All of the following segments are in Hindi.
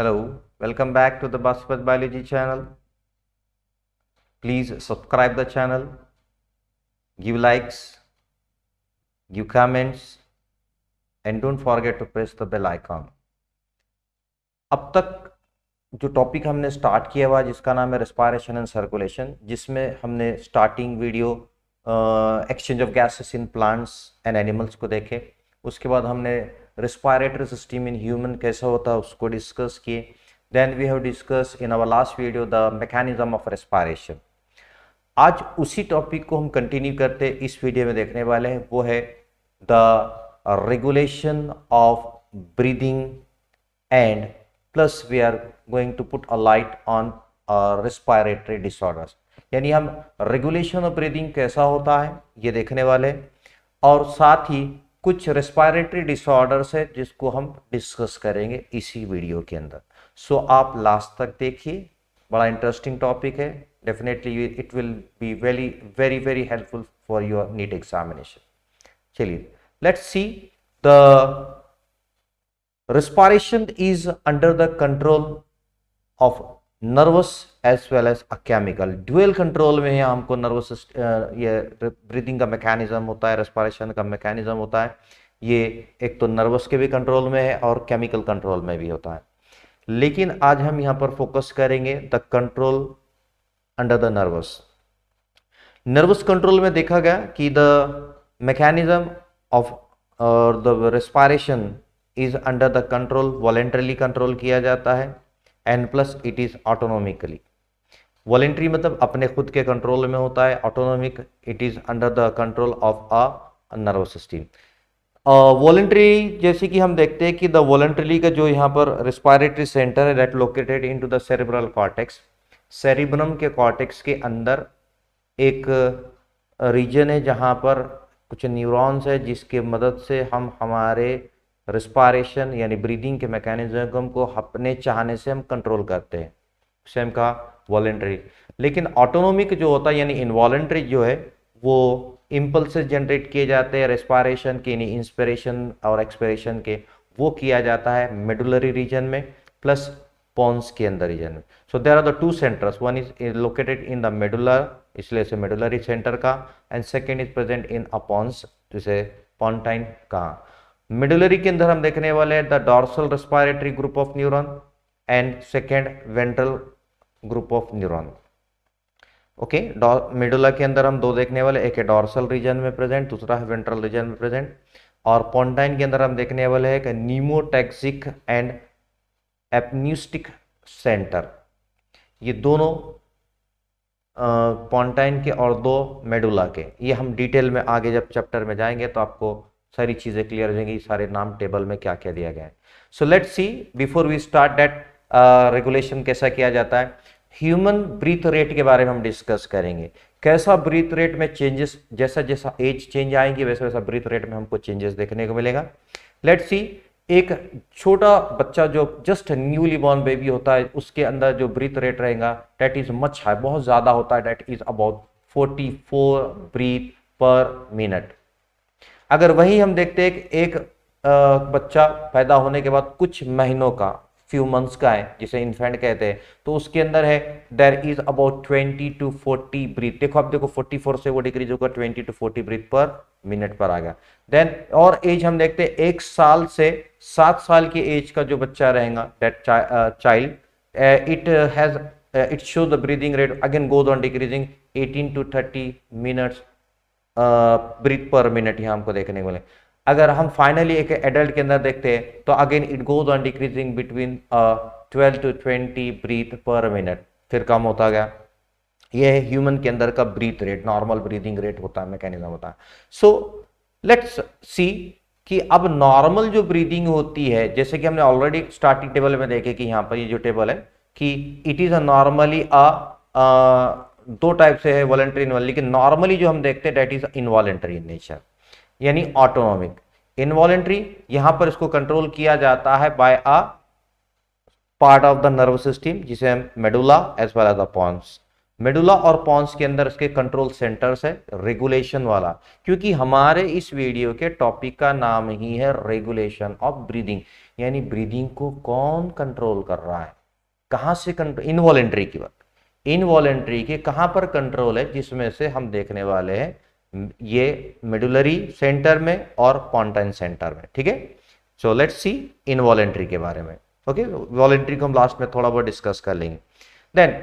Hello, welcome back to the Baspat Biology channel. Please subscribe the channel, give likes, give comments and don't forget to press the bell icon. अब तक जो टॉपिक हमने स्टार्ट किया हुआ जिसका नाम है रेस्पायरेशन एंड सर्कुलेशन जिसमें हमने starting video exchange of gases in plants and animals को देखे उसके बाद हमने रिस्पायरेटरी सिस्टम इन ह्यूमन कैसा होता है उसको डिस्कस किए then we have discuss in our last video the mechanism of respiration आज उसी टॉपिक को हम कंटिन्यू करते इस वीडियो में देखने वाले हैं वो है the regulation of breathing and plus we are going to put a light on respiratory disorders यानी हम रेगुलेशन ऑफ ब्रीदिंग कैसा होता है ये देखने वाले और साथ ही कुछ रेस्पायरेटरी डिसऑर्डर्स है जिसको हम डिस्कस करेंगे इसी वीडियो के अंदर सो so, आप लास्ट तक देखिए बड़ा इंटरेस्टिंग टॉपिक है definitely it will be very very very helpful for your NEET examination चलिए let's see the respiration is under the control of nervous as well as a chemical dual control में है हमको नर्वस ये ब्रीदिंग का मैकेनिज्म होता है रेस्पायरेशन का मैकेनिज्म होता है ये एक तो नर्वस के भी कंट्रोल में है और केमिकल कंट्रोल में भी होता है लेकिन आज हम यहाँ पर फोकस करेंगे the control under the nervous nervous control में देखा गया कि द मैकेनिज्म ऑफ और the respiration is under the control voluntarily control किया जाता है and plus it is autonomically voluntary मतलब अपने खुद के कंट्रोल में होता है autonomic it is under the control of a nervous system voluntary जैसे कि हम देखते हैं कि द वॉलेंट्रीली का जो यहाँ पर रिस्पायरेटरी सेंटर है that located into the cerebral cortex cerebrum के कॉर्टेक्स के अंदर एक रीजन है जहाँ पर कुछ न्यूरॉन्स है जिसके मदद से हम हमारे रिस्पायरेशन यानी ब्रीदिंग के मैकेनिज्म को अपने चाहने से हम कंट्रोल करते हैं उसे हम कहा वॉलेंट्री लेकिन ऑटोनोमिक जो होता है यानी इनवॉलेंट्री जो है वो इम्पल्स जनरेट किए जाते हैं रेस्पायरेशन के यानी इंस्पिरेशन और एक्सपिरेशन के वो किया जाता है मेडुलरी रीजन में प्लस पॉन्स के अंदर रीजन में so there are the two centers one is located in the medulla इसलिए इसे मेडुलरी सेंटर का and second is present in a pons जिसे पॉन्टाइन कहा मिडलरी के अंदर हम देखने वाले हैं the dorsal respiratory group of neuron and second ventral group of neuron okay medulla के अंदर हम दो देखने वाले एक है डॉर्सल रीजन में प्रेजेंट दूसरा है वेंट्रल रीजन में प्रेजेंट और पॉन्टाइन के अंदर हम देखने वाले हैं कि नीमोटैक्सिक एंड एपन्यूस्टिक सेंटर ये दोनों पॉन्टाइन के और दो मेडुला के ये हम डिटेल में आगे जब चैप्टर में जाएंगे तो आपको सारी चीज़ें क्लियर हो जाएंगी सारे नाम टेबल में क्या क्या दिया गया है so let see before we start that regulation कैसा किया जाता है ह्यूमन ब्रीथ रेट के बारे में हम डिस्कस करेंगे कैसा ब्रीथ रेट में चेंजेस जैसा जैसा एज चेंज आएंगी वैसा वैसा ब्रीथ रेट में हमको चेंजेस देखने को मिलेगा लेट सी एक छोटा बच्चा जो जस्ट न्यूली बॉर्न बेबी होता है उसके अंदर जो ब्रीथ रेट रहेगा डेट इज मच हाई बहुत ज़्यादा होता है that is about 44 breath per minute अगर वही हम देखते हैं एक बच्चा पैदा होने के बाद कुछ महीनों का फ्यू मंथ्स का है जिसे इन्फेंट कहते हैं तो उसके अंदर है there is about twenty to forty breath देखो आप देखो फोर्टी फोर से वो डिक्रीज होगा twenty to forty breath per minute पर आ गया देन और एज हम देखते हैं एक साल से सात साल की एज का जो बच्चा रहेगा that child it has it show the breathing rate again goes on decreasing eighteen to thirty minutes breath per minute यहाँ हमको देखने को मिले अगर हम फाइनली एक एडल्ट के अंदर देखते हैं तो again it goes on decreasing between twelve to twenty breath per minute फिर कम होता गया यह है ह्यूमन के अंदर का breath rate normal breathing rate होता है मैकेनिज्म होता है सो लेट्स सी कि अब नॉर्मल जो ब्रीदिंग होती है जैसे कि हमने ऑलरेडी स्टार्टिंग टेबल में देखे कि यहाँ पर ये जो टेबल है कि it is a normally a दो टाइप से है वॉलेंट्री इनवॉल लेकिन नॉर्मली जो हम देखते हैं that is involuntary in nature यानी ऑटोनॉमिक इनवॉलेंट्री यहां पर इसको कंट्रोल किया जाता है by a part of the nerve system जिसे हम medulla as well as a pons medulla और पॉन्स के अंदर इसके कंट्रोल सेंटर्स है रेगुलेशन वाला क्योंकि हमारे इस वीडियो के टॉपिक का नाम ही है रेगुलेशन ऑफ ब्रीदिंग यानी ब्रीदिंग को कौन कंट्रोल कर रहा है कहां से कंट्रोल इनवॉलेंट्री की बात इनवॉलेंट्री के कहां पर कंट्रोल है जिसमें से हम देखने वाले हैं ये मेडुलरी सेंटर में और पॉन्टाइन सेंटर में ठीक है सो लेट सी इनवॉलेंट्री के बारे में ओके वॉलेंट्री को हम लास्ट में थोड़ा बहुत डिस्कस कर लेंगे देन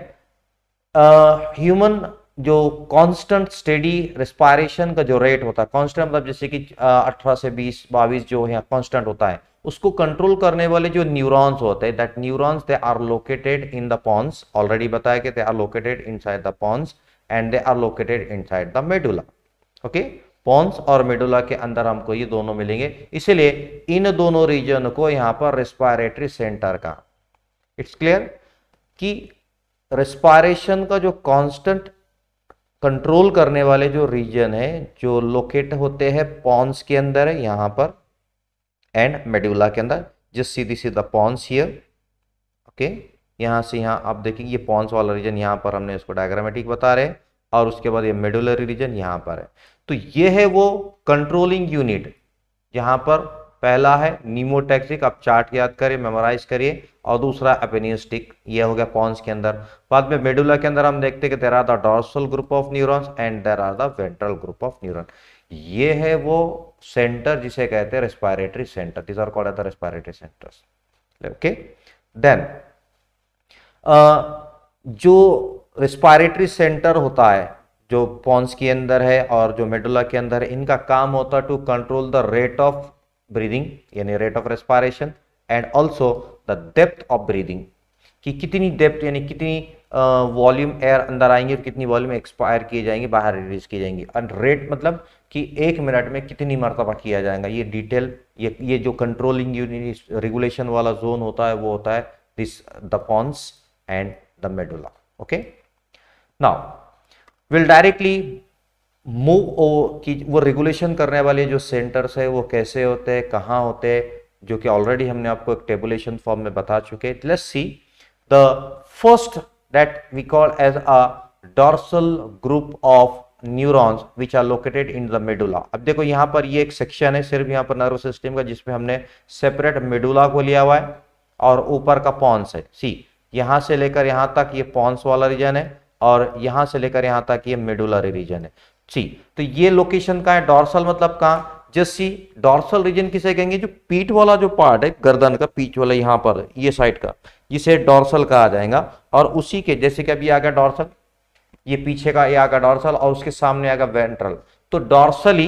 ह्यूमन जो कांस्टेंट स्टेडी रेस्पायरेशन का जो रेट होता है कांस्टेंट मतलब जैसे कि अठारह से बीस बाईस जो है कांस्टेंट होता है उसको कंट्रोल करने वाले जो न्यूरॉन्स होते हैं that neurons they are located in the pons already बताया कि they are located inside the pons and they are located inside the medulla okay pons और मेडुला के अंदर हमको ये दोनों मिलेंगे इसलिए इन दोनों रीजन को यहां पर रेस्पायरेटरी सेंटर का इट्स क्लियर कि रेस्पायरेशन का जो कांस्टेंट कंट्रोल करने वाले जो रीजन है जो लोकेट होते हैं पॉन्स के अंदर है यहां पर एंड मेड्यूला के अंदर जिस सीधी सीधा पॉन्स हियर ओके यहाँ से यहाँ आप देखेंगे ये पॉन्स वाला रीजन यहाँ पर हमने इसको डायग्रामेटिक बता रहे और उसके बाद ये मेडुलरी रीजन यहाँ पर है तो ये है वो कंट्रोलिंग यूनिट यहाँ पर पहला है नीमोटैक्सिक आप चार्ट याद करिए मेमोराइज करिए और दूसरा अपेनियस्टिक ये हो गया पॉन्स के अंदर बाद में मेडुला के अंदर हम देखते हैं कि there are the dorsal group of neurons and there are the ventral group of neuron ये है वो सेंटर जिसे कहते हैं respiratory center this are called at the respiratory centers okay then जो रेस्पायरेटरी सेंटर होता है जो पॉन्स के अंदर है और जो मेडुला के अंदर है इनका काम होता है to control the rate of breathing यानी rate of respiration and also the depth of breathing कि कितनी डेप्थ यानी कितनी वॉल्यूम एयर अंदर आएंगे और कितनी वॉल्यूम एक्सपायर किए जाएंगे बाहर रिलीज किए जाएंगे और रेट मतलब कि एक मिनट में कितनी मरतबा किया जाएगा ये डिटेल ये ये जो कंट्रोलिंग यूनिट रेगुलेशन वाला जोन होता है वो होता है this the pons and the medulla okay now will directly move कि वो रेगुलेशन करने वाले जो सेंटर्स है वो कैसे होते हैं कहाँ होते हैं जो कि ऑलरेडी हमने आपको एक टेबुलेशन फॉर्म में बता चुके let's see the first that we call as a dorsal group of neurons which are located in the medulla अब देखो यहाँ पर ये एक सेक्शन है सिर्फ यहाँ पर नर्वस सिस्टम का जिसमें हमने सेपरेट मेडुला को लिया हुआ है और ऊपर का पॉन्स है सी यहाँ से लेकर यहाँ तक ये पॉन्स वाला रीजन है और यहां से लेकर यहां तक ये मेडुलरी रीजन है सी तो ये लोकेशन का है डॉर्सल मतलब कहाँ जैसी डॉर्सल रीजन किसे कहेंगे जो पीठ वाला जो पार्ट है गर्दन का पीठ वाला यहां पर ये साइड का जिसे डॉर्सल कहा जाएगा और उसी के जैसे कि अभी आ गया डॉर्सल ये पीछे का ये आ गया डॉर्सल और उसके सामने आ गया वेंट्रल तो डॉर्सली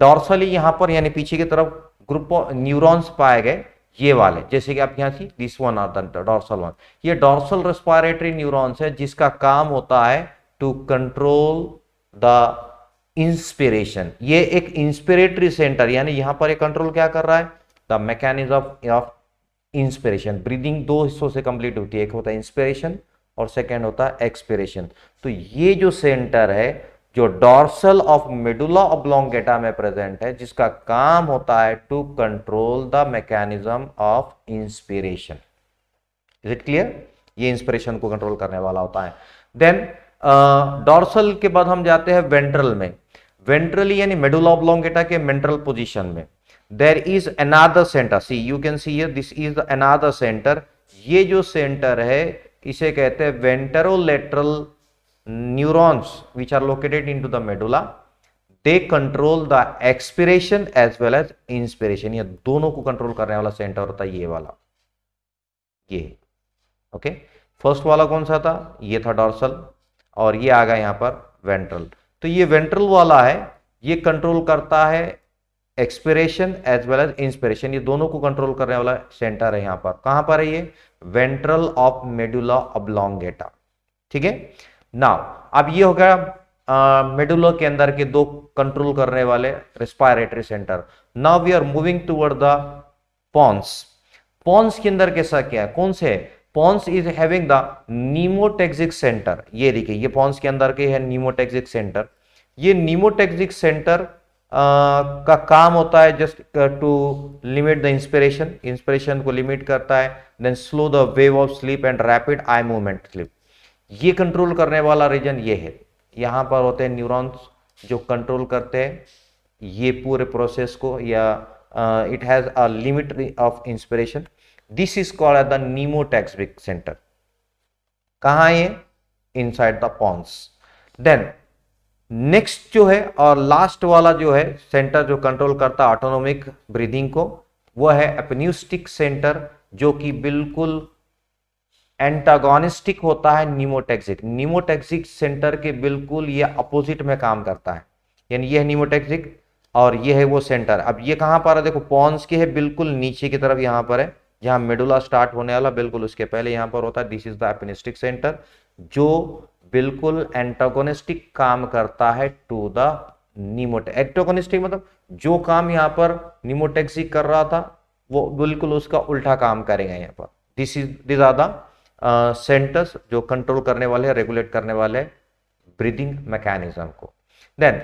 डॉर्सली यहां पर यानी पीछे की तरफ ग्रुप न्यूरॉन्स पाए गए ये वाले जैसे कि आप यहां थी this one are dorsal one ये डॉर्सल रेस्पायरेटरी न्यूरॉन्स है जिसका काम होता है टू कंट्रोल द इंस्पिरेशन ये एक इंस्पिरेटरी सेंटर यानी यहां पर ये कंट्रोल क्या कर रहा है the mechanism of inspiration breathing दो हिस्सों से कंप्लीट होती है एक होता है इंस्पिरेशन और सेकेंड होता है एक्सपिरेशन तो ये जो सेंटर है जो डॉर्सल ऑफ मेडुला ऑब्लोंगेटा में प्रेजेंट है जिसका काम होता है to control the mechanism of inspiration is it clear ये इंस्पिरेशन को कंट्रोल करने वाला होता है देन डॉर्सल uh, के बाद हम जाते हैं वेंट्रल में वेंट्रल यानी मेडुला ऑब्लोंगेटा के मेंट्रल पोजीशन में there is another center see you can see this is another center ये जो सेंटर है इसे कहते हैं ventrolateral neurons which are located into the medulla they control the expiration as well as inspiration ये दोनों को कंट्रोल करने वाला सेंटर होता है ये वाला ये ओके फर्स्ट वाला कौन सा था ये था डॉर्सल और ये आ गया यहां पर वेंट्रल तो ये वेंट्रल वाला है ये कंट्रोल करता है expiration as well as inspiration ये दोनों को कंट्रोल करने वाला सेंटर है यहां पर कहां पर है ये वेंट्रल ऑफ मेडुला ऑब्लोंगेटा ठीक है नाउ अब ये हो गया मेडुला के अंदर के दो कंट्रोल करने वाले respiratory center now we are moving toward the pons pons के अंदर कैसा क्या है कौन से pons is having the pneumotaxic center ये देखिए ये पॉन्स के अंदर के है नीमोटेक्सिक सेंटर ये नीमोटेक्सिक सेंटर का काम होता है just to limit the inspiration inspiration को लिमिट करता है then slow the wave of sleep and rapid eye movement sleep ये कंट्रोल करने वाला रीजन ये है यहाँ पर होते हैं न्यूरॉन्स जो कंट्रोल करते हैं ये पूरे प्रोसेस को या it has a limit of inspiration this is called at the pneumotaxic center कहाँ ये inside the pons then next जो है और लास्ट वाला जो है सेंटर जो कंट्रोल करता है ऑटोनोमिक ब्रीदिंग को वो है एपन्यूस्टिक सेंटर जो कि बिल्कुल एंटागोनिस्टिक होता है निमोटेक्सिक निमोटेक्सिक सेंटर के बिल्कुल ये अपोजिट में काम करता है यानी ये है निमोटेक्सिक और ये है वो सेंटर अब ये कहाँ पर है देखो पॉन्स के है बिल्कुल नीचे की तरफ यहाँ पर है जहाँ मेडुला स्टार्ट होने वाला बिल्कुल उसके पहले यहाँ पर होता है this is the apneustic center जो बिल्कुल एंटागोनिस्टिक काम करता है टू द निमोटे एंटागोनिस्टिक मतलब जो काम यहां पर निमोटेक्सिक कर रहा था वो बिल्कुल उसका उल्टा काम करेगा यहाँ पर this is this are the centers जो कंट्रोल करने वाले हैं रेगुलेट करने वाले हैं ब्रीदिंग मैकेनिज्म को देन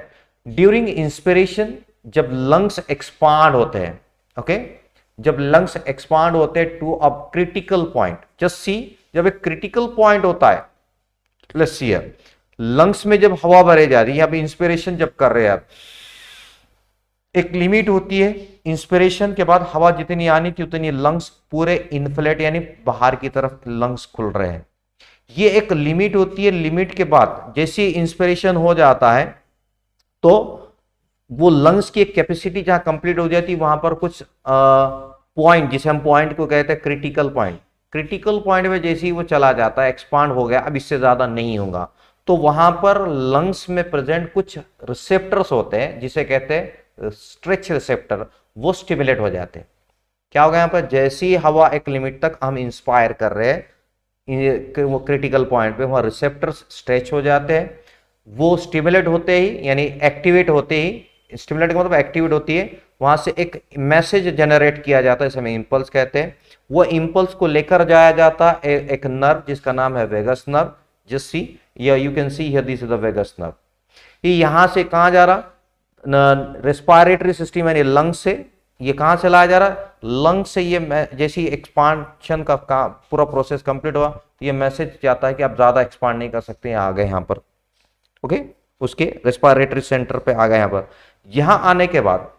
ड्यूरिंग इंस्पिरेशन जब लंग्स एक्सपांड होते हैं ओके जब लंग्स एक्सपांड होते हैं to a critical point just see जब एक क्रिटिकल पॉइंट होता है लेट्स सी अब लंग्स में जब हवा भरे जा रही है अब इंस्पिरेशन जब कर रहे हैं आप एक लिमिट होती है इंस्पिरेशन के बाद हवा जितनी आनी थी उतनी लंग्स पूरे इन्फ्लेट यानी बाहर की तरफ लंग्स खुल रहे हैं ये एक लिमिट होती है लिमिट के बाद जैसे इंस्पिरेशन हो जाता है तो वो लंग्स की एक कैपेसिटी जहां कंप्लीट हो जाती है वहां पर कुछ पॉइंट जिसे हम पॉइंट को कहते हैं क्रिटिकल पॉइंट क्रिटिकल पॉइंट में जैसे ही वो चला जाता है एक्सपांड हो गया अब इससे ज़्यादा नहीं होगा तो वहां पर लंग्स में प्रेजेंट कुछ रिसेप्टर्स होते हैं जिसे कहते हैं स्ट्रेच रिसेप्टर वो स्टिमुलेट हो जाते हैं क्या होगा यहाँ पर जैसी हवा एक लिमिट तक हम इंस्पायर कर रहे हैं वो क्रिटिकल पॉइंट पे वहाँ रिसेप्टर्स स्ट्रेच हो जाते हैं वो स्टिमुलेट होते ही यानी एक्टिवेट होते ही स्टिमुलेट का मतलब एक्टिवेट होती है वहाँ से एक मैसेज जनरेट किया जाता है इसे हम इम्पल्स कहते हैं वो इम्पल्स को लेकर जाया जाता है एक नर्व जिसका नाम है वेगस नर्व जिससी या you can see this is the vagus nerve ये यहां से कहा जा रहा रेस्पायरेटरी सिस्टम यानी लंग से ये कहां से लाया जा रहा है लंग से ये जैसी एक्सपांशन का, काम पूरा प्रोसेस कंप्लीट हुआ तो ये मैसेज जाता है कि आप ज़्यादा एक्सपांड नहीं कर सकते हैं आगे यहां पर ओके उसके रेस्पायरेटरी सेंटर पे आ गए यहां पर यहां आने के बाद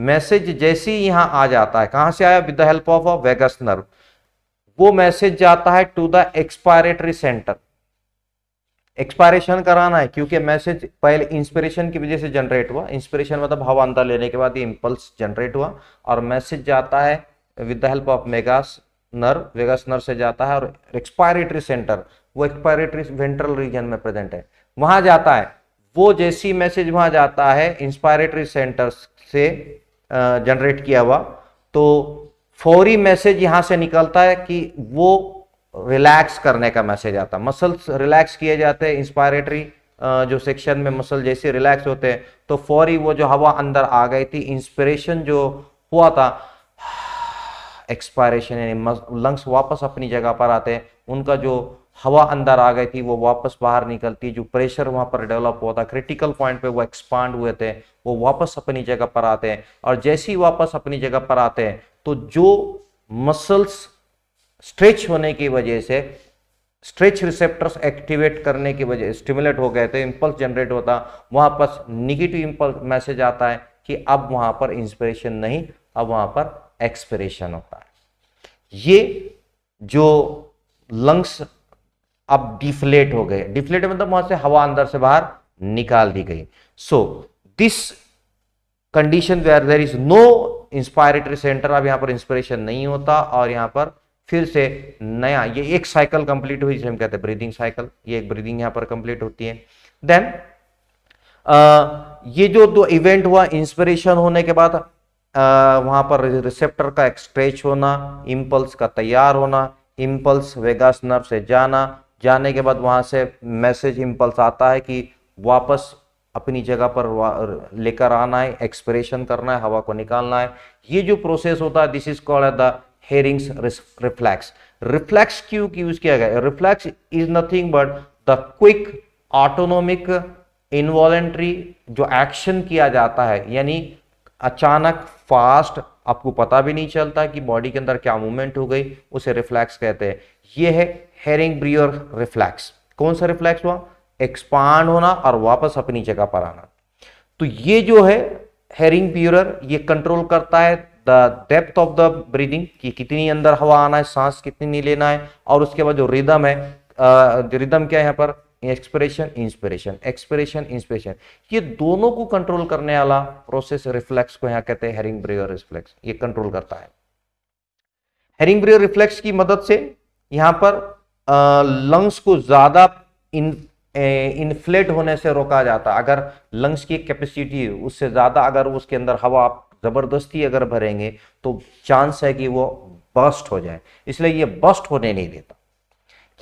मैसेज जैसे ही यहां आ जाता है कहां से आया with the help of a vagus nerve वो मैसेज जाता है to the expiratory center expiration कराना है क्योंकि मैसेज पहले इंस्पिरेशन की वजह से जनरेट हुआ इंस्पिरेशन मतलब हवा अंदर लेने के बाद ये इम्पल्स जनरेट हुआ और मैसेज जाता है with the help of vagus nerve vagus nerve से जाता है और एक्सपायरेटरी सेंटर वो एक्सपायरेटरी वेंट्रल रीजन में प्रेजेंट है वहां जाता है वो जैसी मैसेज वहां जाता है इंस्पायरेटरी सेंटर से जनरेट किया हुआ तो फौरी मैसेज यहां से निकलता है कि वो रिलैक्स करने का मैसेज आता है मसल्स रिलैक्स किए जाते हैं इंस्पायरेटरी जो सेक्शन में मसल जैसे रिलैक्स होते हैं तो फौरी वो जो हवा अंदर आ गई थी इंस्पिरेशन जो हुआ था एक्सपायरेशन यानी लंग्स वापस अपनी जगह पर आते हैं उनका जो हवा अंदर आ गई थी वो वापस बाहर निकलती जो प्रेशर वहां पर डेवलप हुआ था क्रिटिकल पॉइंट पे वो एक्सपांड हुए थे वो वापस अपनी जगह पर आते हैं और जैसे ही वापस अपनी जगह पर आते हैं तो जो मसल्स स्ट्रेच होने की वजह से स्ट्रेच रिसेप्टर्स एक्टिवेट करने की वजह स्टिमुलेट हो गए तो इम्पल्स जनरेट होता वहां पर निगेटिव इम्पल्स मैसेज आता है कि अब वहाँ पर इंस्पिरेशन नहीं अब वहाँ पर एक्सपिरेशन होता है ये जो लंग्स अब डिफ्लेट हो गए डिफ्लेट मतलब वहाँ से हवा अंदर से बाहर निकाल दी गई so so, this condition where there is no inspiratory center अब यहां पर इंस्पिरेशन नहीं होता और यहां पर फिर से नया ये एक साइकिल कंप्लीट हुई जिसे हम कहते हैं ब्रीदिंग साइकिल ये एक ब्रीदिंग यहां पर कंप्लीट होती है देन ये जो दो इवेंट हुआ इंस्पिरेशन होने के बाद वहां पर रिसेप्टर का एक्सट्रेच होना इम्पल्स का तैयार होना इम्पल्स वेगास नर्व से जाना जाने के बाद वहां से मैसेज इम्पल्स आता है कि वापस अपनी जगह पर लेकर आना है एक्सप्रेशन करना है हवा को निकालना है ये जो प्रोसेस होता है this is called the Hering's reflex reflex क्यों की यूज किया गया reflex is nothing but the quick autonomic involuntary जो एक्शन किया जाता है यानी अचानक फास्ट आपको पता भी नहीं चलता कि बॉडी के अंदर क्या मूवमेंट हो गई उसे रिफ्लैक्स कहते हैं यह है हेरिंग ब्रियर रिफ्लैक्स कौन सा रिफ्लैक्स हुआ एक्सपांड होना और वापस अपनी जगह पर आना तो ये जो है हेरिंग प्यूरर ये कंट्रोल करता है the depth of the breathing कि कितनी अंदर हवा आना है सांस कितनी नहीं लेना है और उसके बाद जो रिदम है रिदम क्या है यहाँ पर एक्सप्रेशन इंस्पिरेशन एक्सप्रेशन इंस्पिरेशन ये दोनों को कंट्रोल करने वाला प्रोसेस रिफ्लेक्स को यहाँ कहते हैं हेरिंग ब्रियर रिफ्लेक्स ये कंट्रोल करता है हेरिंग ब्रियर रिफ्लेक्स की मदद से यहाँ पर लंग्स को ज्यादा इन्फ्लेट होने से रोका जाता अगर लंग्स की कैपेसिटी उससे ज़्यादा अगर उसके अंदर हवा आप ज़बरदस्ती अगर भरेंगे तो चांस है कि वो बस्ट हो जाए इसलिए ये बस्ट होने नहीं देता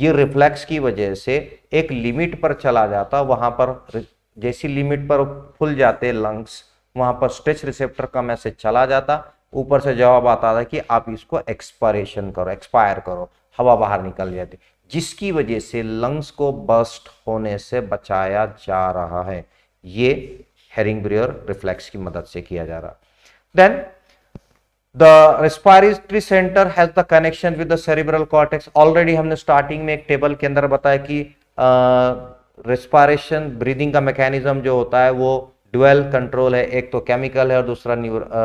ये रिफ्लेक्स की वजह से एक लिमिट पर चला जाता वहाँ पर जैसी लिमिट पर फुल जाते लंग्स वहाँ पर स्ट्रेच रिसेप्टर का मैसेज चला जाता ऊपर से जवाब आता था कि आप इसको एक्सपायरेशन करो एक्सपायर करो हवा बाहर निकल जाती जिसकी वजह से लंग्स को बस्ट होने से बचाया जा रहा है ये हेरिंग ब्रियर रिफ्लेक्स की मदद से किया जा रहा then the respiratory center has the connection with the cerebral cortex already हमने स्टार्टिंग में एक टेबल के अंदर बताया कि रेस्पायरेशन ब्रीदिंग का मैकेनिज्म जो होता है वो ड्यूअल कंट्रोल है एक तो केमिकल है और दूसरा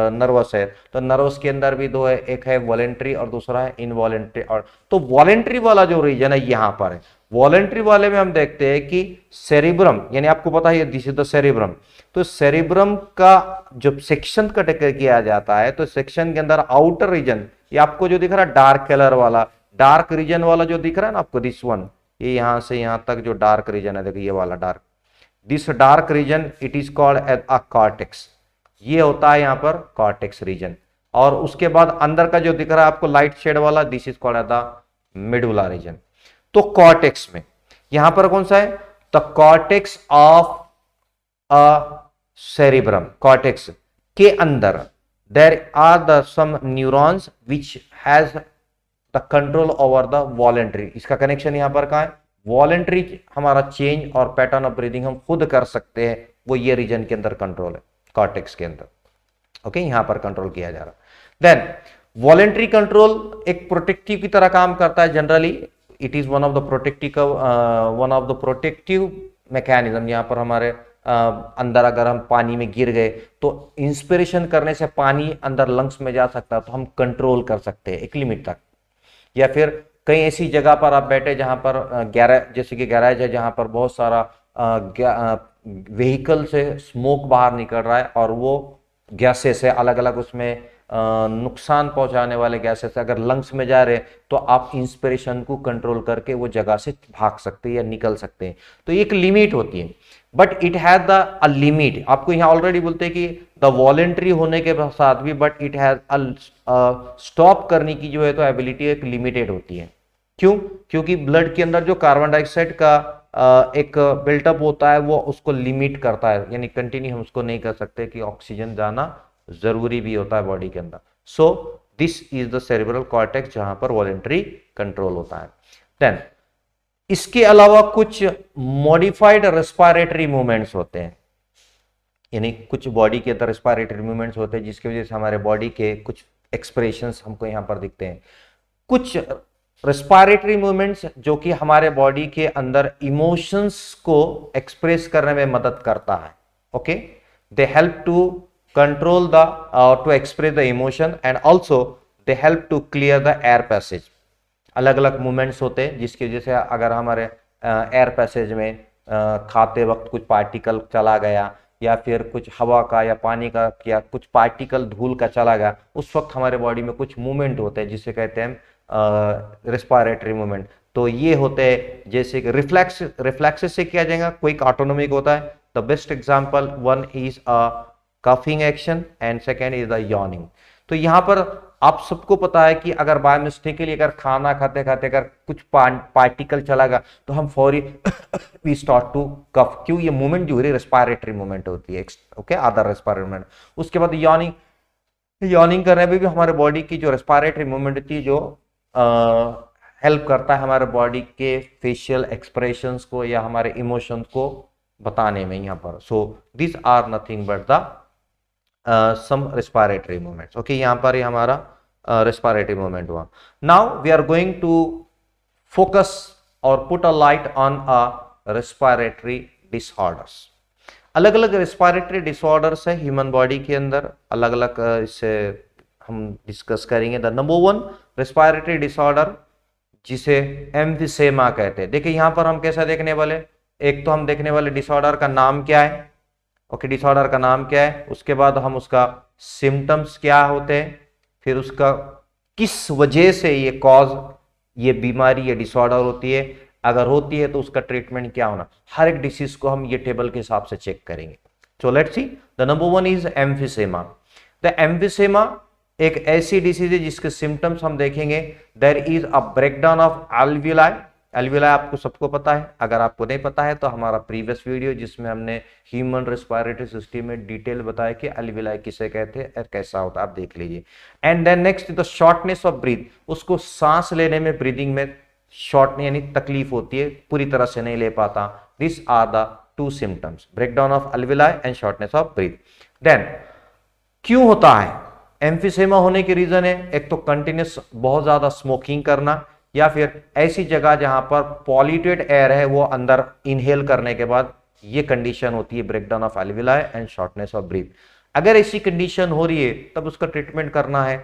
नर्वस है तो नर्वस के अंदर भी दो है एक है वॉलेंट्री और दूसरा है इनवॉलेंट्री और तो वॉलेंट्री वाला जो रीजन है यहां पर है वॉलेंट्री वाले में हम देखते हैं कि सेरिब्रम यानी आपको पता है दिस इज द सेरिब्रम तो सेरिब्रम का जब सेक्शन कट किया जाता है तो सेक्शन के अंदर आउटर रीजन ये आपको जो दिख रहा है डार्क कलर वाला डार्क रीजन वाला जो दिख रहा है ना आपको दिस वन ये यहां से यहाँ तक जो डार्क रीजन है देखिए ये वाला dark this dark region it is called as a cortex ये होता है यहाँ पर कॉर्टेक्स रीजन और उसके बाद अंदर का जो दिख रहा है आपको लाइट शेड वाला this is called as the medulla region तो कॉर्टेक्स में यहां पर कौन सा है the cortex of a cerebrum cortex के अंदर there are the some neurons which has the control over the voluntary इसका कनेक्शन यहां पर कहा है वॉलेंट्री हमारा चेंज और पैटर्न ऑफ ब्रीदिंग हम खुद कर सकते हैं वो ये रीजन के अंदर कंट्रोल है कॉर्टेक्स के अंदर ओके यहां पर कंट्रोल किया जा रहा देन वॉलेंट्री कंट्रोल एक प्रोटेक्टिव की तरह काम करता है generally it is one of the protective one of the protective mechanism यहां पर हमारे uh, अंदर अगर हम पानी में गिर गए तो इंस्पिरेशन करने से पानी अंदर लंग्स में जा सकता है तो हम कंट्रोल कर सकते हैं एक लिमिट तक या फिर कहीं ऐसी जगह पर आप बैठे जहाँ पर गैराज जैसे कि गैराज है जहाँ पर बहुत सारा व्हीकल से स्मोक बाहर निकल रहा है और वो गैसेस है अलग अलग उसमें नुकसान पहुंचाने वाले गैसेस अगर लंग्स में जा रहे हैं तो आप इंस्पिरेशन को कंट्रोल करके वो जगह से भाग सकते हैं या निकल सकते हैं तो एक लिमिट होती है but it has the limit आपको यहाँ ऑलरेडी बोलते हैं कि द वॉलेंट्री होने के साथ भी बट इट हैज स्टॉप करने की जो है तो एबिलिटी एक लिमिटेड होती है क्यों क्योंकि ब्लड के अंदर जो कार्बन डाइऑक्साइड का एक बिल्टअप होता है वो उसको लिमिट करता है यानी कंटिन्यू हम उसको नहीं कर सकते कि ऑक्सीजन जाना जरूरी भी होता है बॉडी के अंदर so this is the cerebral cortex जहां पर वॉलेंट्री कंट्रोल होता है देन इसके अलावा कुछ मॉडिफाइड रेस्पायरेटरी मूवमेंट्स होते हैं यानी कुछ बॉडी के अंदर रेस्पायरेटरी मूवमेंट्स होते हैं जिसकी वजह से हमारे बॉडी के कुछ एक्सप्रेशंस हमको यहां पर दिखते हैं कुछ रेस्पायरेटरी मूवमेंट्स जो कि हमारे बॉडी के अंदर इमोशंस को एक्सप्रेस करने में मदद करता है okay they help to control the to express the emotion and also they help to clear the air passage अलग अलग मूवमेंट्स होते हैं जिसकी वजह से अगर हमारे एयर uh, पैसेज में आ, uh, खाते वक्त कुछ पार्टिकल चला गया या फिर कुछ हवा का या पानी का या कुछ पार्टिकल धूल का चला गया उस वक्त हमारे बॉडी में कुछ मूवमेंट होते हैं जिसे कहते हैं रेस्पायरेटरी मूवमेंट तो ये होते हैं जैसे कि रिफ्लैक्स रिफ्लैक्सेस से किया जाएगा क्विक ऑटोनोमिक होता है the best example one is a coughing action and second is the yawning तो यहाँ पर आप सबको पता है कि अगर के लिए अगर खाना खाते खाते अगर कुछ पार्टिकल चला गया तो हम फौरी वी स्टार्ट टू कफ क्यों ये मूवमेंट जो हो रही है रेस्पायरेटरी मूवमेंट होती है ओके आधा रेस्पायरेटरी मूवमेंट उसके बाद यॉनिंग यॉनिंग करने में भी, भी हमारे बॉडी की जो रेस्पायरेटरी मूवमेंट होती है जो हेल्प करता है हमारे बॉडी के फेशियल एक्सप्रेशंस को या हमारे इमोशन को बताने में यहाँ पर so this are nothing but the some respiratory movements okay यहाँ पर ही हमारा रेस्पायरेटरी मूवमेंट हुआ now we are going to focus और put a light on a respiratory disorders अलग अलग रेस्पायरेटरी डिसऑर्डर्स है ह्यूमन बॉडी के अंदर अलग अलग इससे हम डिस्कस करेंगे the number one respiratory disorder जिसे सेमा कहते हैं देखिए यहां पर हम कैसा देखने वाले एक तो हम देखने वाले डिसऑर्डर का नाम क्या है ओके डिसऑर्डर का नाम क्या है उसके बाद हम उसका सिम्टम्स क्या होते हैं फिर उसका किस वजह से ये कॉज ये बीमारी ये डिसऑर्डर होती है अगर होती है तो उसका ट्रीटमेंट क्या होना हर एक डिसीज को हम ये टेबल के हिसाब से चेक करेंगे so let's see the number one is emphysema the emphysema एक ऐसी डिसीज है जिसके सिम्टम्स हम देखेंगे there is a breakdown of alveoli alveoli आपको सबको पता है अगर आपको नहीं पता है तो हमारा प्रीवियस वीडियो जिसमें हमने ह्यूमन रेस्पायरेटरी सिस्टम में डिटेल बताया कि एल्विलाई किसे कहते हैं और कैसा होता है आप देख लीजिए and then next the shortness of breath उसको सांस लेने में ब्रीदिंग में शॉर्ट यानी तकलीफ होती है पूरी तरह से नहीं ले पाता this are the two symptoms breakdown of alveoli and shortness of breath then क्यों होता है एम्फिसेमा होने के रीजन है एक तो कंटिन्यूस बहुत ज्यादा स्मोकिंग करना या फिर ऐसी जगह जहां पर पॉल्यूटेड एयर है वो अंदर इनहेल करने के बाद ये कंडीशन होती है breakdown of alveoli and shortness of breath अगर ऐसी कंडीशन हो रही है तब उसका ट्रीटमेंट करना है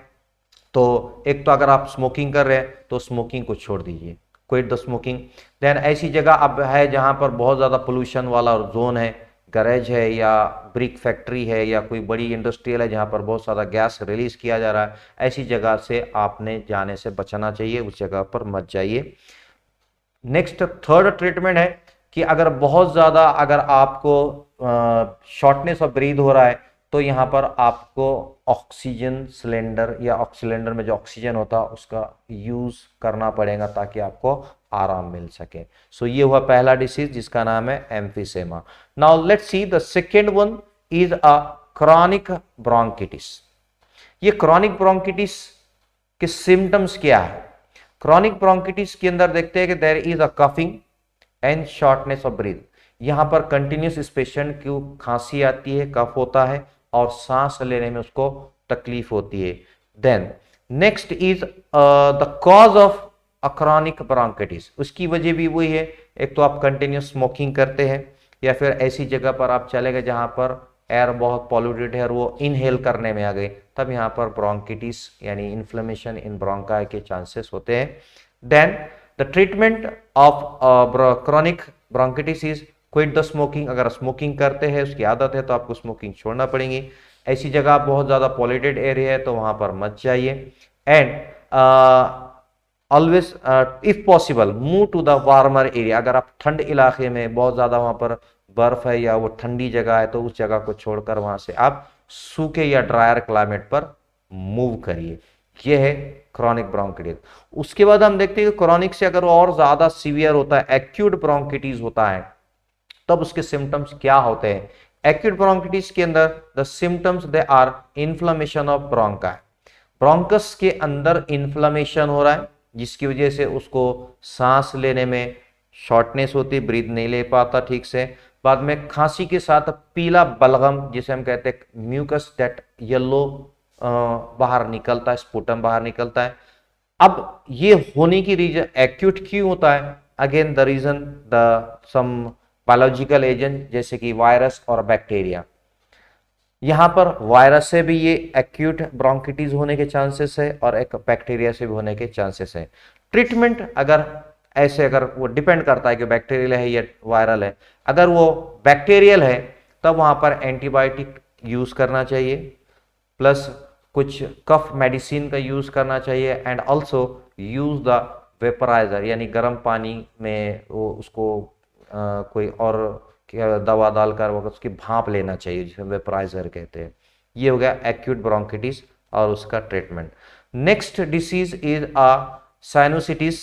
तो एक तो अगर आप स्मोकिंग कर रहे हैं तो स्मोकिंग को छोड़ दीजिए क्विट द स्मोकिंग देन ऐसी जगह अब है जहां पर बहुत ज्यादा पोल्यूशन वाला जोन है गैरेज है या ब्रिक फैक्ट्री है या कोई बड़ी इंडस्ट्रियल है जहाँ पर बहुत सारा गैस रिलीज़ किया जा रहा है ऐसी जगह से आपने जाने से बचना चाहिए उस जगह पर मत जाइए नेक्स्ट थर्ड ट्रीटमेंट है कि अगर बहुत ज़्यादा अगर आपको शॉर्टनेस ऑफ ब्रीद हो रहा है तो यहाँ पर आपको ऑक्सीजन सिलेंडर या सिलेंडर में जो ऑक्सीजन होता है उसका यूज़ करना पड़ेगा ताकि आपको आराम मिल सके सो so ये हुआ पहला डिसीज जिसका नाम है emphysema now let see the second one is a chronic bronchitis ये क्रॉनिक ब्रोंकिटिस के सिम्टम्स क्या है क्रॉनिक ब्रोंकिटिस के अंदर देखते हैं कि there is a coughing and shortness of breath यहां पर कंटिन्यूस इस पेशेंट की खांसी आती है कफ होता है और सांस लेने में उसको तकलीफ होती है then next is the cause of a chronic bronchitis उसकी वजह भी वही है एक तो आप कंटिन्यूस स्मोकिंग करते हैं या फिर ऐसी जगह पर आप चले गए जहाँ पर एयर बहुत पॉल्यूटेड है और वो इनहेल करने में आ गए तब यहाँ पर ब्रोंकिटिस यानी इन्फ्लेमेशन इन ब्रोंका के चांसेस होते हैं then the treatment of chronic bronchitis is quit the smoking अगर स्मोकिंग करते हैं उसकी आदत है तो आपको स्मोकिंग छोड़ना पड़ेगी ऐसी जगह बहुत ज़्यादा पॉल्यूटेड एरिया है तो वहाँ पर मत जाइए and always if possible move to the warmer area अगर आप ठंड इलाके में बहुत ज़्यादा वहां पर बर्फ है या वो ठंडी जगह है तो उस जगह को छोड़कर वहां से आप सूखे या ड्रायर क्लाइमेट पर मूव करिए यह है क्रॉनिक ब्रोंकिटिस उसके बाद हम देखते हैं कि क्रॉनिक से अगर और ज़्यादा सीवियर होता है एक्यूट ब्रोंकिटिस होता है तब उसके सिम्टम्स क्या होते हैं एक्यूट ब्रोंकिटिस के अंदर the symptoms they are inflammation of bronchi bronchus के अंदर इन्फ्लामेशन हो रहा है जिसकी वजह से उसको सांस लेने में शॉर्टनेस होती ब्रीद नहीं ले पाता ठीक से बाद में खांसी के साथ पीला बलगम जिसे हम कहते हैं म्यूकस डेट येलो बाहर निकलता है स्पूटम बाहर निकलता है अब ये होने की रीजन एक्यूट क्यों होता है again the reason the some biological agent जैसे कि वायरस और बैक्टीरिया यहाँ पर वायरस से भी ये एक्यूट ब्रोंकिटीज होने के चांसेस है और एक बैक्टीरिया से भी होने के चांसेस है ट्रीटमेंट अगर ऐसे अगर वो डिपेंड करता है कि बैक्टीरियल है या वायरल है अगर वो बैक्टीरियल है तब वहाँ पर एंटीबायोटिक यूज़ करना चाहिए प्लस कुछ कफ मेडिसिन का यूज़ करना चाहिए and also use the vaporiser यानी गर्म पानी में वो उसको आ, कोई और दवा डालकर उसकी भाप लेना चाहिए जिसे वेपराइजर कहते हैं ये हो गया एक्यूट ब्रोंकिटिस और उसका treatment next disease is a sinusitis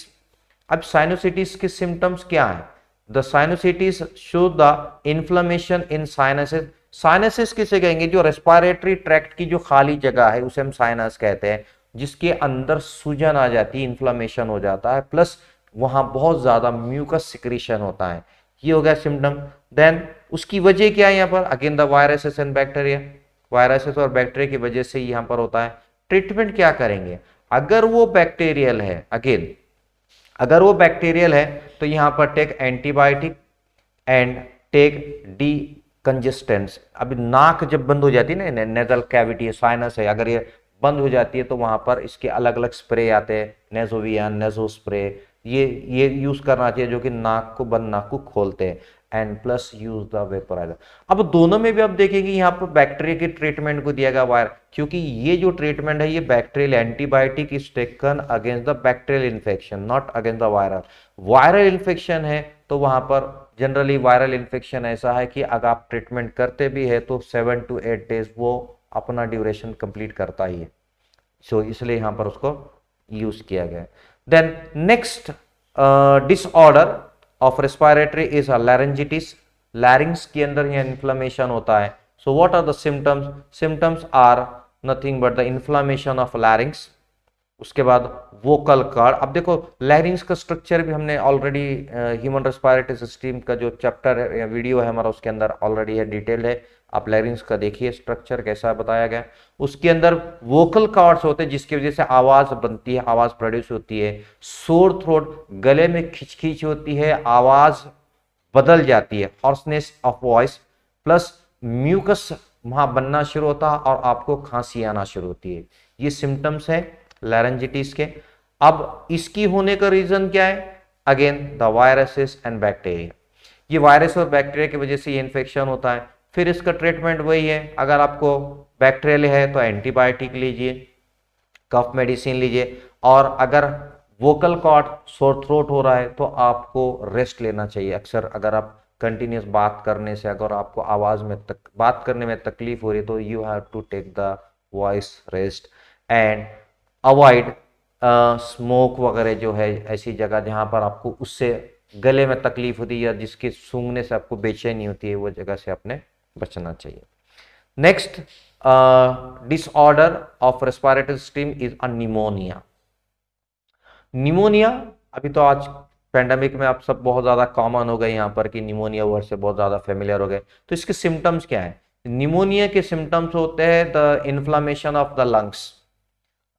अब साइनोसिटिस के सिम्टम्स क्या है the sinusitis show the inflammation in sinuses sinuses किसे कहेंगे जो रेस्पायरेटरी ट्रैक्ट की जो खाली जगह है उसे हम साइनस कहते हैं जिसके अंदर सूजन आ जाती है इन्फ्लामेशन हो जाता है प्लस वहां बहुत ज़्यादा म्यूकस सिक्रीशन होता है ये हो गया सिम्टम देन उसकी वजह क्या है यहाँ पर again the viruses and bacteria viruses और बैक्टेरिया की वजह से यहाँ पर होता है ट्रीटमेंट क्या करेंगे अगर वो बैक्टेरियल है अगेन अगर वो बैक्टेरियल है तो यहाँ पर take antibiotic and take decongestants अभी नाक जब बंद हो जाती है ना नेजल कैविटी है साइनस है अगर ये बंद हो जाती है तो वहाँ पर इसके अलग अलग स्प्रे आते हैं नेजोवियन नेजो स्प्रे ये ये यूज़ करना चाहिए जो कि नाक को बंद नाक को खोलते हैं and plus use the vaporiser अब दोनों में भी आप देखेंगे यहाँ पर बैक्टीरिया के ट्रीटमेंट को दिया गया वायर क्योंकि ये जो ट्रीटमेंट है ये bacterial antibiotic is taken against the bacterial infection not against the viral viral infection है तो वहां पर जनरली वायरल इन्फेक्शन ऐसा है कि अगर आप ट्रीटमेंट करते भी है तो सेवन टू एट डेज वो अपना ड्यूरेशन कंप्लीट करता ही है सो so, इसलिए यहाँ पर उसको यूज किया गया then next disorder of respiratory is a laryngitis larynx के अंदर यह इन्फ्लामेशन होता है so what are the symptoms symptoms are nothing but the inflammation of larynx उसके बाद वोकल कार्ड अब देखो लैरिंग्स का स्ट्रक्चर भी हमने ऑलरेडी ह्यूमन रेस्पायरेटरी सिस्टम का जो चैप्टर है या वीडियो है हमारा उसके अंदर ऑलरेडी है डिटेल है आप लैरिंग्स का देखिए स्ट्रक्चर कैसा बताया गया उसके अंदर वोकल कार्ड्स होते हैं जिसकी वजह से आवाज बनती है आवाज प्रोड्यूस होती है सोर थ्रोट गले में खिचखिच होती है आवाज बदल जाती है hoarseness of voice plus mucus वहां बनना शुरू होता है और आपको खांसी आना शुरू होती है ये सिम्टम्स है लैरेंजिटिस के अब इसकी होने का रीजन क्या है again the viruses and bacteria ये वायरस और बैक्टीरिया की वजह से ये इन्फेक्शन होता है फिर इसका ट्रीटमेंट वही है अगर आपको बैक्टेरियल है तो एंटीबायोटिक लीजिए कफ मेडिसिन लीजिए और अगर वोकल कॉर्ड शोर थ्रोट हो रहा है तो आपको रेस्ट लेना चाहिए अक्सर अगर आप कंटिन्यूस बात करने से अगर आपको आवाज़ में तक बात करने में तकलीफ हो रही है तो you have to take the voice rest and avoid smoke वगैरह जो है ऐसी जगह जहाँ पर आपको उससे गले में तकलीफ होती है या जिसके सूंघने से आपको बेचैनी होती है वो जगह से आपने बचना चाहिए next disorder of respiratory system is a pneumonia pneumonia अभी तो आज पेंडेमिक में आप सब बहुत ज़्यादा कॉमन हो गए यहां पर कि निमोनिया वर्ड से बहुत ज़्यादा फेमिलियर हो गए तो इसके सिम्टम्स क्या है निमोनिया के सिम्टम्स होते हैं the inflammation of the lungs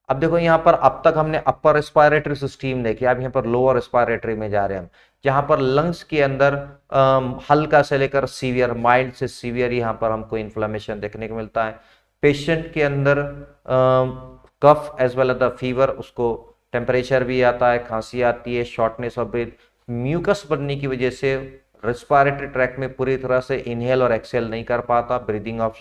अब देखो यहां पर अब तक हमने अपर रेस्पायरेटरी सिस्टम देखी अब यहां पर लोअर रेस्पायरेटरी में जा रहे हैं जहाँ पर लंग्स के अंदर हल्का से लेकर सीवियर माइल्ड से सीवियर यहाँ पर हमको इन्फ्लामेशन देखने को मिलता है पेशेंट के अंदर cough as well as the fever उसको टेम्परेचर भी आता है खांसी आती है शॉर्टनेस ऑफ ब्रेथ म्यूकस बनने की वजह से रेस्पायरेटरी ट्रैक में पूरी तरह से इनहेल और एक्सेल नहीं कर पाता breathing of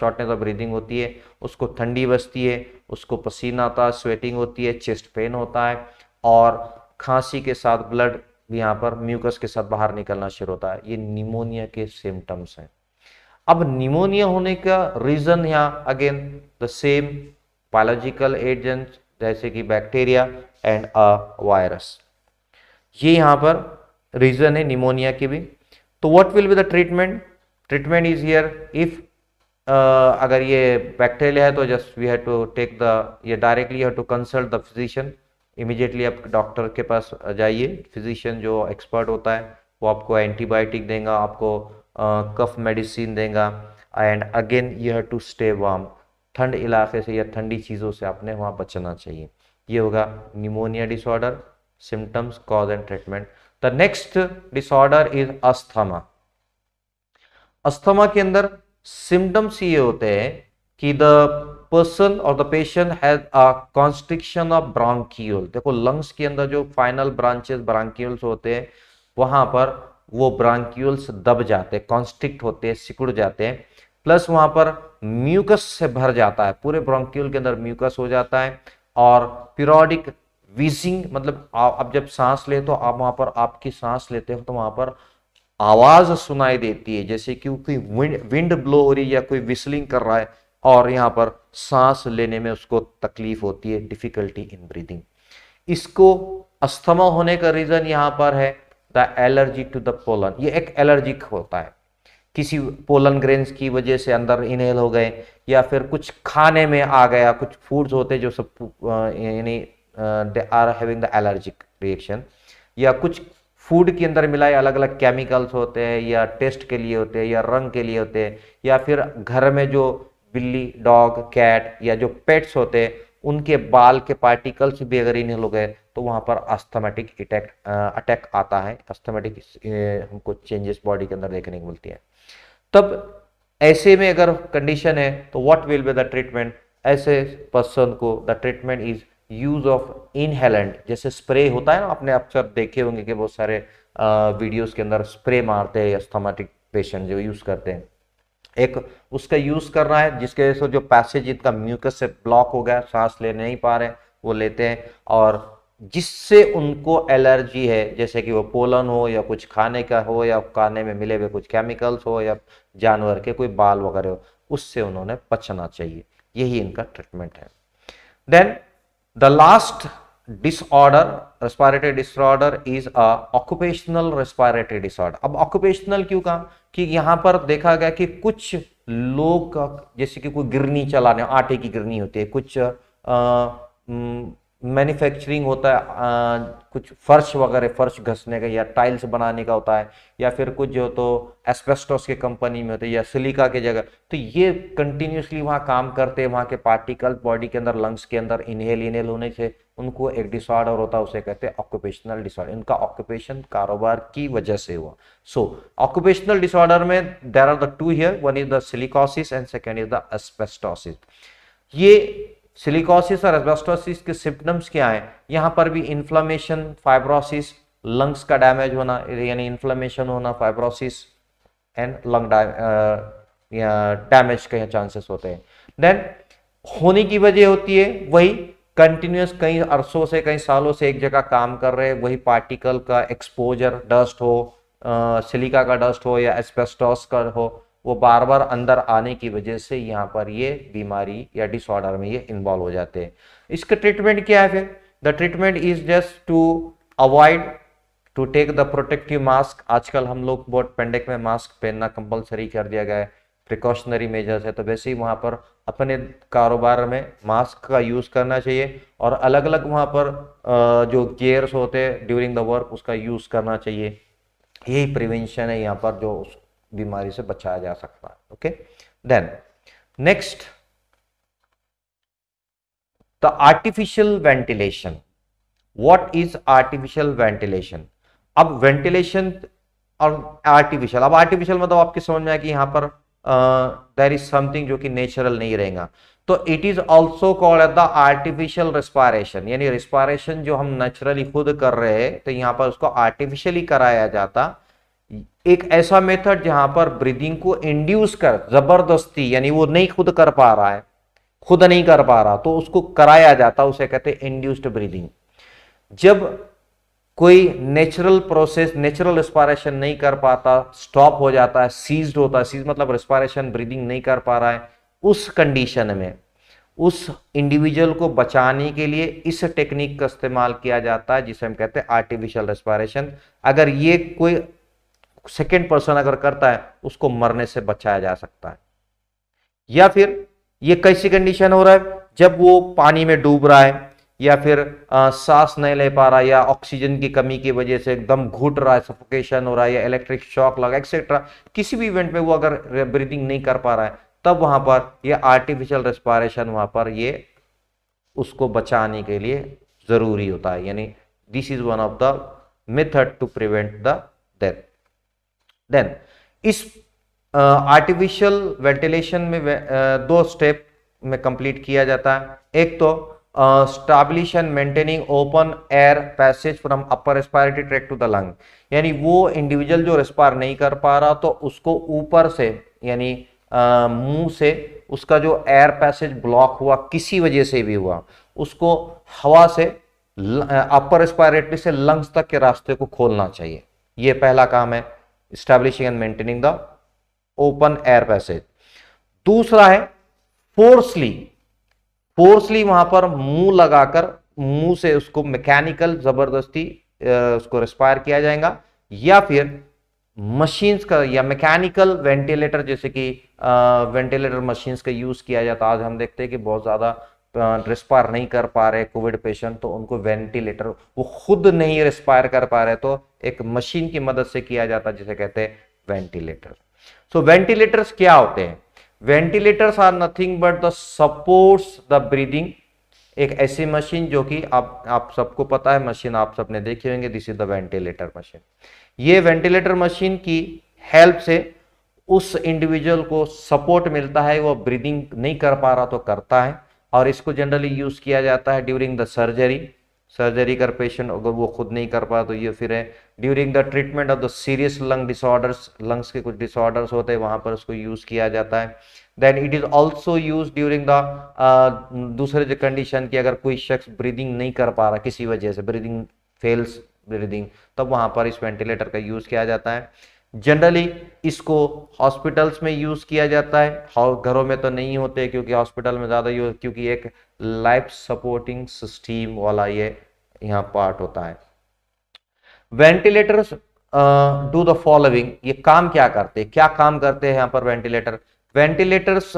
shortness of breathing होती है उसको ठंडी बसती है उसको पसीना आता है स्वेटिंग होती है चेस्ट पेन होता है और खांसी के साथ ब्लड यहाँ पर म्यूकस के साथ बाहर निकलना शुरू होता है ये निमोनिया के सिम्टम्स हैं अब निमोनिया होने का रीजन यहाँ again the same biological agent जैसे कि बैक्टीरिया एंड अ वायरस ये यहाँ पर रीजन है निमोनिया की भी तो what will be the treatment treatment is here if अगर ये बैक्टीरिया है तो just we have to take the ये directly have to consult the physician immediately आप डॉक्टर के पास जाइए फिजिशियन जो एक्सपर्ट होता है वो आपको एंटीबायोटिक देगा आपको कफ मेडिसिन देगा and again you have to stay warm ठंड इलाके से या ठंडी चीज़ों से आपने वहाँ बचना चाहिए ये होगा pneumonia disorder symptoms cause and treatment the next disorder is asthma asthma के अंदर सिम्टम्स ये होते हैं कि द पर्सन और the patient has a constriction of bronchiole देखो लंग्स के अंदर जो फाइनल ब्रांचेस ब्रांकियोल्स होते हैं वहां पर वो ब्रांकियोल्स दब जाते हैं कॉन्स्ट्रिक्ट होते हैं सिकुड़ जाते हैं प्लस वहां पर म्यूकस से भर जाता है पूरे ब्रांकियोल के अंदर म्यूकस हो जाता है और पीरोडिक वीजिंग मतलब आप जब सांस ले तो आप वहां पर आपकी सांस लेते हो तो वहां पर आवाज सुनाई देती है जैसे कि कोई विंड विंड ब्लो हो रही है या कोई विस्लिंग कर रहा है और यहाँ पर सांस लेने में उसको तकलीफ होती है डिफिकल्टी इन ब्रीदिंग इसको अस्थमा होने का रीजन यहाँ पर है the allergy to the pollen ये एक एलर्जिक होता है किसी पोलन ग्रेन्स की वजह से अंदर इनहेल हो गए या फिर कुछ खाने में आ गया कुछ फूड्स होते जो सब यानी they are having the allergic reaction या कुछ फूड के अंदर मिलाए अलग अलग केमिकल्स होते हैं या टेस्ट के लिए होते हैं या रंग के लिए होते हैं या फिर घर में जो बिल्ली डॉग कैट या जो पेट्स होते हैं उनके बाल के पार्टिकल्स भी अगर इन्हें लोग तो वहाँ पर अस्थमेटिक अटैक अटैक आता है अस्थमेटिक हमको चेंजेस बॉडी के अंदर देखने को मिलती है तब ऐसे में अगर कंडीशन है तो what will be the treatment ऐसे पर्सन को the treatment is use of inhalant जैसे स्प्रे होता है ना आपने अक्सर देखे होंगे कि बहुत सारे वीडियोज के अंदर स्प्रे मारते हैं अस्थमेटिक पेशेंट जो यूज करते हैं एक उसका यूज कर रहा है जिसके वजह से जो पैसेज इनका म्यूकस से ब्लॉक हो गया सांस ले नहीं पा रहे वो लेते हैं और जिससे उनको एलर्जी है जैसे कि वो पोलन हो या कुछ खाने का हो या खाने में मिले हुए कुछ केमिकल्स हो या जानवर के कोई बाल वगैरह हो उससे उन्होंने बचना चाहिए यही इनका ट्रीटमेंट है then the last disorder respiratory disorder is a occupational respiratory disorder अब ऑक्यूपेशनल क्यों कहा कि यहाँ पर देखा गया कि कुछ लोग जैसे कि कोई गिरनी चलाने आटे की गिरनी होती है कुछ आ, मैन्युफैक्चरिंग होता है आ, कुछ फर्श वगैरह फर्श घसने का या टाइल्स बनाने का होता है या फिर कुछ जो तो एस्पेस्टोस के कंपनी में होते हैं या सिलिका के जगह तो ये कंटिन्यूसली वहाँ काम करते हैं वहाँ के पार्टिकल बॉडी के अंदर लंग्स के अंदर इनहेल इनहेल होने से उनको एक डिसऑर्डर होता है उसे कहते हैं ऑक्यूपेशनल डिसऑर्डर इनका ऑक्यूपेशन कारोबार की वजह से हुआ सो ऑक्यूपेशनल डिसऑर्डर में there are the two here one is the silicosis and second is the asbestosis ये सिलिकोसिस और एस्बेस्टोसिस के सिम्टम्स क्या हैं यहाँ पर भी इन्फ्लामेशन फाइब्रोसिस लंग्स का डैमेज होना यानी इन्फ्लामेशन होना फाइब्रोसिस एंड लंग डैमेज के चांसेस होते हैं देन होने की वजह होती है वही कंटिन्यूस कई अरसों से कई सालों से एक जगह काम कर रहे वही पार्टिकल का एक्सपोजर डस्ट हो सिलिका uh, का डस्ट हो या एस्बेस्टॉस का हो वो बार बार अंदर आने की वजह से यहाँ पर ये बीमारी या डिसऑर्डर में ये इन्वॉल्व हो जाते हैं इसका ट्रीटमेंट क्या है फिर the treatment is just to avoid to take the protective mask आजकल हम लोग बहुत पेंडेक में मास्क पहनना कंपलसरी कर दिया गया है प्रिकॉशनरी मेजर्स है तो वैसे ही वहाँ पर अपने कारोबार में मास्क का यूज़ करना चाहिए और अलग अलग वहाँ पर जो गेयर्स होते हैं ड्यूरिंग द वर्क उसका यूज़ करना चाहिए यही प्रिवेंशन है यहाँ पर जो बीमारी से बचाया जा सकता है okay then next the artificial ventilation what is artificial ventilation अब वेंटिलेशन और आर्टिफिशियल अब आर्टिफिशियल मतलब आपके समझ में आया कि यहां पर देर इज समथिंग जो कि नेचुरल नहीं रहेगा तो it is also called the artificial respiration यानी रेस्पायरेशन जो हम नेचुरली खुद कर रहे हैं तो यहां पर उसको आर्टिफिशियली कराया जाता एक ऐसा मेथड जहां पर ब्रीदिंग को इंड्यूस कर जबरदस्ती यानी वो नहीं खुद कर पा रहा है खुद नहीं कर पा रहा तो उसको कराया जाता उसे कहते हैं इंड्यूस्ड ब्रीदिंग जब कोई नेचुरल प्रोसेस नेचुरल रिस्पायरेशन नहीं कर पाता स्टॉप हो जाता है सीज्ड होता है सीज मतलब रिस्पायरेशन ब्रीदिंग नहीं कर पा रहा है उस कंडीशन में उस इंडिविजुअल को बचाने के लिए इस टेक्निक का इस्तेमाल किया जाता है जिसे हम कहते हैं आर्टिफिशियल रेस्पायरेशन अगर ये कोई सेकेंड पर्सन अगर करता है उसको मरने से बचाया जा सकता है या फिर ये कैसी कंडीशन हो रहा है जब वो पानी में डूब रहा है या फिर आ, सांस नहीं ले पा रहा या ऑक्सीजन की कमी की वजह से एकदम घुट रहा है सफोकेशन हो रहा है या इलेक्ट्रिक शॉक लगा एक्सेट्रा किसी भी इवेंट में वो अगर ब्रीदिंग नहीं कर पा रहा है तब वहां पर ये आर्टिफिशियल रेस्पायरेशन वहां पर ये उसको बचाने के लिए जरूरी होता है यानी this is one of the method to prevent the death then इस आर्टिफिशियल uh, वेंटिलेशन में uh, दो स्टेप में कंप्लीट किया जाता है एक तो establish and maintaining open air passage from upper respiratory tract to the lung यानी वो इंडिविजुअल जो रेस्पायर नहीं कर पा रहा तो उसको ऊपर से यानी मुंह से उसका जो एयर पैसेज ब्लॉक हुआ किसी वजह से भी हुआ उसको हवा से अपर रेस्पायरेटरी से लंग्स तक के रास्ते को खोलना चाहिए ये पहला काम है establishing and maintaining the open air passage दूसरा है फोर्सली फोर्सली वहां पर मुंह लगाकर मुंह से उसको मैकेनिकल जबरदस्ती उसको रेस्पायर किया जाएगा या फिर मशीन्स का या मैकेनिकल वेंटिलेटर जैसे कि वेंटिलेटर मशीन्स का यूज किया जाता है आज हम देखते हैं कि बहुत ज्यादा रिस्पायर नहीं कर पा रहे कोविड पेशेंट तो उनको वेंटिलेटर वो खुद नहीं रिस्पायर कर पा रहे तो एक मशीन की मदद से किया जाता है जिसे कहते हैं वेंटिलेटर सो वेंटिलेटर्स क्या होते हैं ventilators are nothing but the supports the breathing एक ऐसी मशीन जो कि आप आप सबको पता है मशीन आप सबने देखी होंगे this is the ventilator machine ये वेंटिलेटर मशीन की हेल्प से उस इंडिविजुअल को सपोर्ट मिलता है वो ब्रीदिंग नहीं कर पा रहा तो करता है और इसको जनरली यूज़ किया जाता है ड्यूरिंग द सर्जरी सर्जरी कर पेशेंट अगर वो खुद नहीं कर पाया तो ये फिर है during the treatment of the serious lung disorders lungs के कुछ डिसऑर्डर्स होते हैं वहाँ पर उसको यूज़ किया जाता है then it is also use during the दूसरे जो कंडीशन की अगर कोई शख्स ब्रीदिंग नहीं कर पा रहा किसी वजह से ब्रीदिंग फेल्स ब्रीदिंग तब वहां वहाँ पर इस वेंटिलेटर का यूज़ किया जाता है जनरली इसको हॉस्पिटल्स में यूज़ किया जाता है घरों में तो नहीं होते क्योंकि हॉस्पिटल में ज़्यादा यूज क्योंकि एक लाइफ सपोर्टिंग सिस्टम वाला ये यहाँ पार्ट होता है वेंटिलेटर्स डू द फॉलोइंग ये काम क्या करते क्या काम करते हैं यहाँ पर ventilator ventilators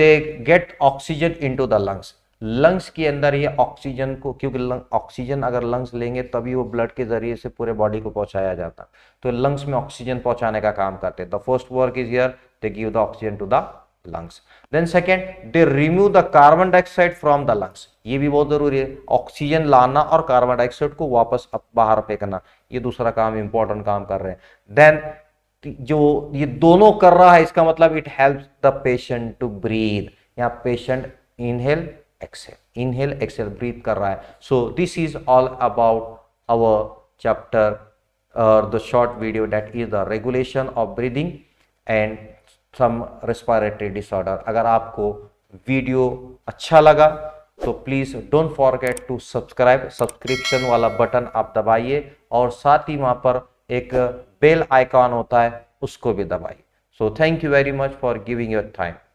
they get oxygen into the lungs lungs के अंदर ये ऑक्सीजन को क्योंकि ऑक्सीजन अगर लंग्स लेंगे तभी वो ब्लड के जरिए से पूरे बॉडी को पहुंचाया जाता तो लंग्स में ऑक्सीजन पहुंचाने का काम करते the first work is here they give the oxygen to the lungs then second they remove the carbon dioxide from the lungs ये भी बहुत जरूरी है ऑक्सीजन लाना और कार्बन डाइऑक्साइड को वापस बाहर फेंकना ये दूसरा काम इंपॉर्टेंट काम कर रहे हैं देन जो ये दोनों कर रहा है इसका मतलब it help the patient to breathe यहाँ patient inhale exhale inhale exhale breath कर रहा है so this is all about our chapter और the short video that is the regulation of breathing and some respiratory disorder अगर आपको वीडियो अच्छा लगा तो please don't forget to subscribe subscription वाला बटन आप दबाइए और साथ ही वहाँ पर एक बेल आइकॉन होता है उसको भी दबाइए so thank you very much for giving your time